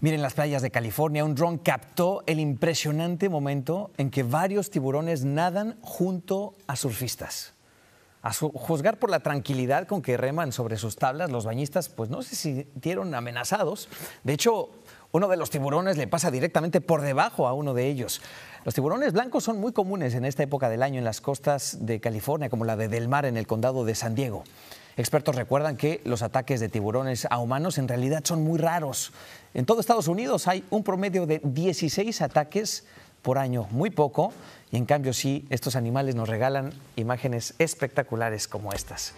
Miren las playas de California, un dron captó el impresionante momento en que varios tiburones nadan junto a surfistas. A juzgar por la tranquilidad con que reman sobre sus tablas, los bañistas pues no se sintieron amenazados. De hecho, uno de los tiburones le pasa directamente por debajo a uno de ellos. Los tiburones blancos son muy comunes en esta época del año en las costas de California, como la de Del Mar en el condado de San Diego. Expertos recuerdan que los ataques de tiburones a humanos en realidad son muy raros. En todo Estados Unidos hay un promedio de 16 ataques por año, muy poco, y en cambio sí, estos animales nos regalan imágenes espectaculares como estas.